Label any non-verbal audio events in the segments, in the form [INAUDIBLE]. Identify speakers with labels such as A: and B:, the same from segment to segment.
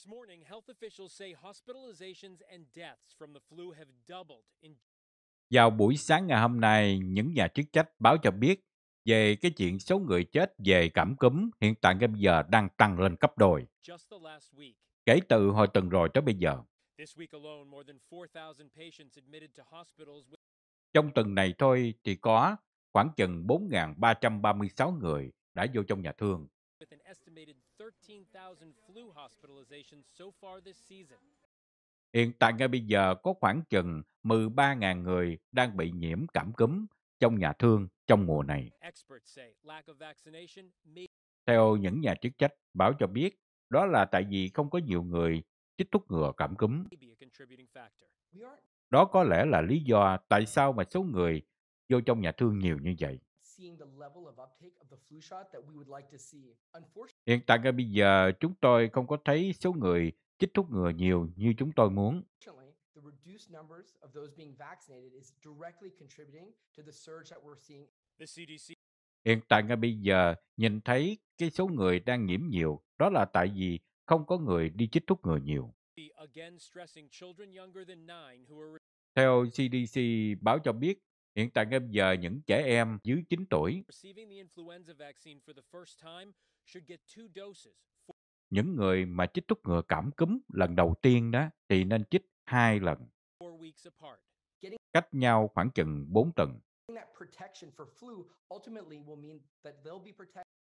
A: This morning, health officials say hospitalizations and deaths from the flu have doubled in
B: vào buổi sáng ngày hôm nay, những nhà chức trách báo cho biết về cái chuyện số người chết về cảm cúm hiện tại ngay bây giờ đang tăng lên cấp đôi. Kể từ hồi tuần rồi tới bây giờ. Trong tuần này thôi thì có khoảng chừng 4.336 người đã vô trong nhà thương.
A: 13,000 flu hospitalizations so far this season.
B: Hiện tại ngay bây giờ có khoảng chừng 13.000 người đang bị nhiễm cảm cúm trong nhà thương trong mùa này. Theo những nhà chức trách, báo cho biết đó là tại vì không có nhiều người chích thuốc ngừa cảm cúm. Đó có lẽ là lý do tại sao mà số người vô trong nhà thương nhiều như vậy. Hiện tại ngay bây giờ, chúng tôi không có thấy số người chích thuốc ngừa nhiều như chúng tôi muốn. Hiện tại ngay bây giờ, nhìn thấy cái số người đang nhiễm nhiều, đó là tại vì không có người đi chích thuốc ngừa nhiều. Theo CDC báo cho biết, Hiện tại bây giờ, những trẻ em dưới 9 tuổi, những người mà chích thuốc ngừa cảm cúm lần đầu tiên đó thì nên chích hai lần, cách nhau khoảng chừng 4 tuần.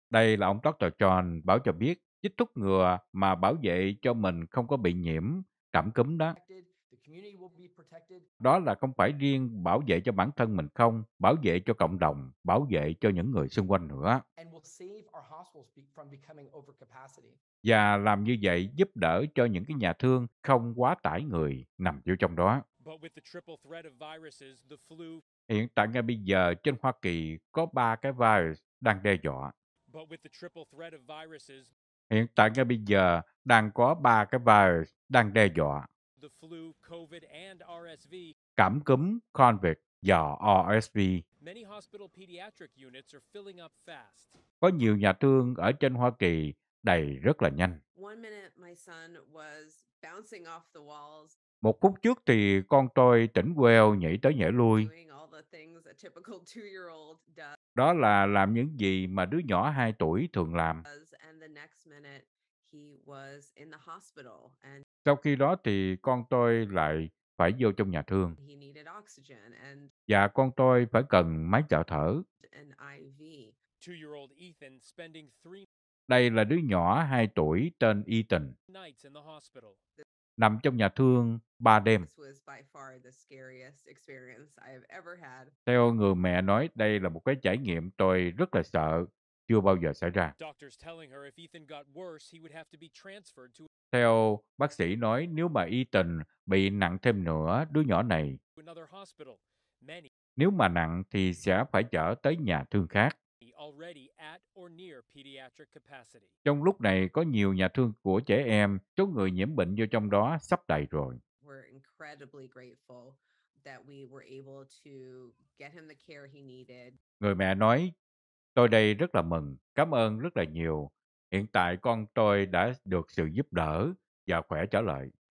B: Đây là ông Dr. John bảo cho biết chích thuốc ngừa mà bảo vệ cho mình không có bị nhiễm cảm cúm đó đó là không phải riêng bảo vệ cho bản thân mình không, bảo vệ cho cộng đồng, bảo vệ cho những người xung quanh nữa. Và làm như vậy giúp đỡ cho những cái nhà thương không quá tải người nằm vô trong đó. Hiện tại ngay bây giờ trên Hoa Kỳ có ba cái virus đang đe dọa. Hiện tại ngay bây giờ đang có ba cái virus đang đe dọa Cảm cúm COVID do RSV. Có nhiều nhà thương ở trên Hoa Kỳ đầy rất là nhanh. Một phút trước thì con tôi tỉnh queo nhảy tới nhảy lui.
C: [LAUGHS]
B: Đó là làm những gì mà đứa nhỏ 2 tuổi thường làm. Sau khi đó thì con tôi lại phải vô trong nhà thương. Và con tôi phải cần máy trợ thở. Đây là đứa nhỏ 2 tuổi tên Ethan. Nằm trong nhà thương 3 đêm. Theo người mẹ nói, đây là một cái trải nghiệm tôi rất là sợ, chưa bao giờ xảy ra. Theo bác sĩ nói nếu mà Ethan bị nặng thêm nữa, đứa nhỏ này nếu mà nặng thì sẽ phải chở tới nhà thương khác. Trong lúc này có nhiều nhà thương của trẻ em, số người nhiễm bệnh vô trong đó sắp đầy rồi. Người mẹ nói, tôi đây rất là mừng, cảm ơn rất là nhiều Hiện tại con tôi đã được sự giúp đỡ và khỏe trở lại.